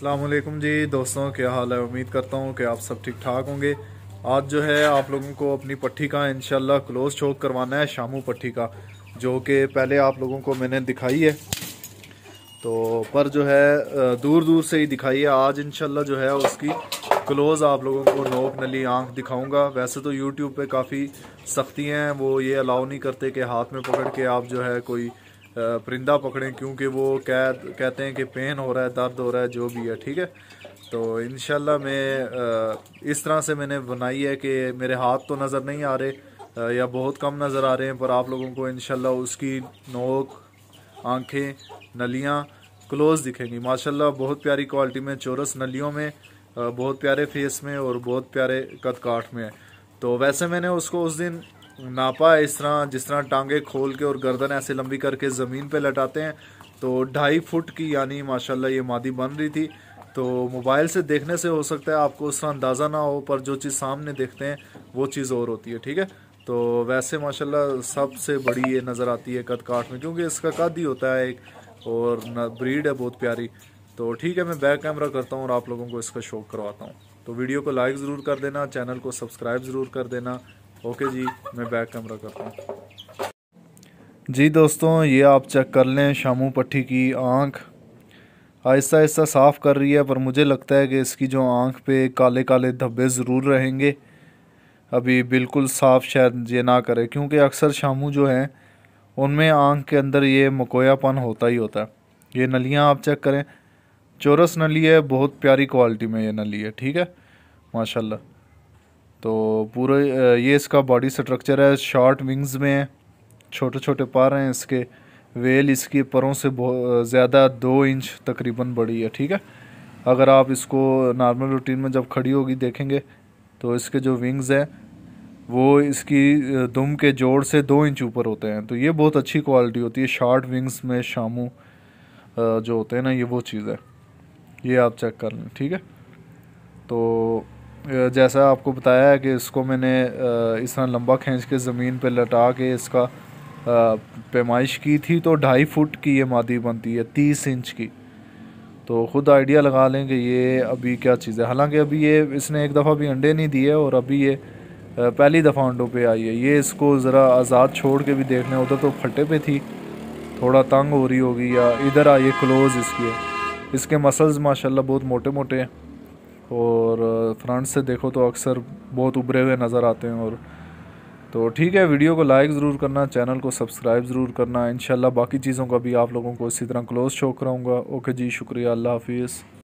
अल्लाम जी दोस्तों क्या हाल है उम्मीद करता हूँ कि आप सब ठीक ठाक होंगे आज जो है आप लोगों को अपनी पट्टी का इनशाला क्लोज चौक करवाना है शामू पट्टी का जो कि पहले आप लोगों को मैंने दिखाई है तो पर जो है दूर दूर से ही दिखाई है आज इनशाला जो है उसकी क्लोज़ आप लोगों को नोक नली आंख दिखाऊंगा वैसे तो यूट्यूब पे काफ़ी सख्ती हैं वो ये अलाउ नहीं करते कि हाथ में पकड़ के आप जो है कोई परिंदा पकड़ें क्योंकि वो कह कहते हैं कि पेन हो रहा है दर्द हो रहा है जो भी है ठीक है तो इन मैं इस तरह से मैंने बनाई है कि मेरे हाथ तो नज़र नहीं आ रहे या बहुत कम नज़र आ रहे हैं पर आप लोगों को इन उसकी नोक आँखें नलियाँ क्लोज़ दिखेंगी माशाल्लाह बहुत प्यारी क्वालिटी में चोरस नलियों में बहुत प्यारे फेस में और बहुत प्यारे कद काठ में है तो वैसे मैंने उसको उस दिन नापा इस तरह जिस तरह टांगे खोल के और गर्दन ऐसे लंबी करके ज़मीन पे लटाते हैं तो ढाई फुट की यानी माशाल्लाह ये मादी बन रही थी तो मोबाइल से देखने से हो सकता है आपको उस अंदाज़ा ना हो पर जो चीज़ सामने देखते हैं वो चीज़ और होती है ठीक है तो वैसे माशाल्लाह सबसे बड़ी ये नज़र आती है कद काठ में क्योंकि इसका कद ही होता है एक और ब्रीड है बहुत प्यारी तो ठीक है मैं बैक कैमरा करता हूँ और आप लोगों को इसका शौक करवाता हूँ तो वीडियो को लाइक ज़रूर कर देना चैनल को सब्सक्राइब ज़रूर कर देना ओके जी मैं बैक कैमरा करता हूँ जी दोस्तों ये आप चेक कर लें शामू पट्टी की आँख आहिस्ता आहिस्ता साफ़ कर रही है पर मुझे लगता है कि इसकी जो आँख पे काले काले धब्बे ज़रूर रहेंगे अभी बिल्कुल साफ़ शायद ये ना करे क्योंकि अक्सर शामू जो हैं उनमें आँख के अंदर ये मकोयापन होता ही होता है ये नलियाँ आप चेक करें चोरस नली है बहुत प्यारी क्वालिटी में ये नली है ठीक है माशाल्लाह तो पूरे ये इसका बॉडी स्ट्रक्चर है शॉर्ट विंग्स में है छोटे छोटे पार हैं इसके वेल इसके परों से ज़्यादा दो इंच तकरीबन बड़ी है ठीक है अगर आप इसको नॉर्मल रूटीन में जब खड़ी होगी देखेंगे तो इसके जो विंग्स हैं वो इसकी दुम के जोड़ से दो इंच ऊपर होते हैं तो ये बहुत अच्छी क्वालिटी होती है शॉर्ट विंग्स में शामू जो होते हैं ना ये वो चीज़ है ये आप चेक कर लें ठीक है तो जैसा आपको बताया है कि इसको मैंने इस तरह लंबा खींच के ज़मीन पर लटा के इसका पैमाइश की थी तो ढाई फुट की ये मादी बनती है तीस इंच की तो ख़ुद आइडिया लगा लें कि ये अभी क्या चीज़ है हालांकि अभी ये इसने एक दफ़ा भी अंडे नहीं दिए और अभी ये पहली दफ़ा अंडों पे आई है ये इसको ज़रा आज़ाद छोड़ के भी देख लें उधर तो फटे पे थी थोड़ा तंग हो रही होगी या इधर आई क्लोज़ इसकी इसके मसल्स माशाल्लाह बहुत मोटे मोटे हैं और फ्रंट से देखो तो अक्सर बहुत उभरे हुए नज़र आते हैं और तो ठीक है वीडियो को लाइक ज़रूर करना चैनल को सब्सक्राइब ज़रूर करना इन बाकी चीज़ों का भी आप लोगों को इसी तरह क्लोज शो कराऊँगा ओके जी शुक्रिया अल्लाह हाफिज़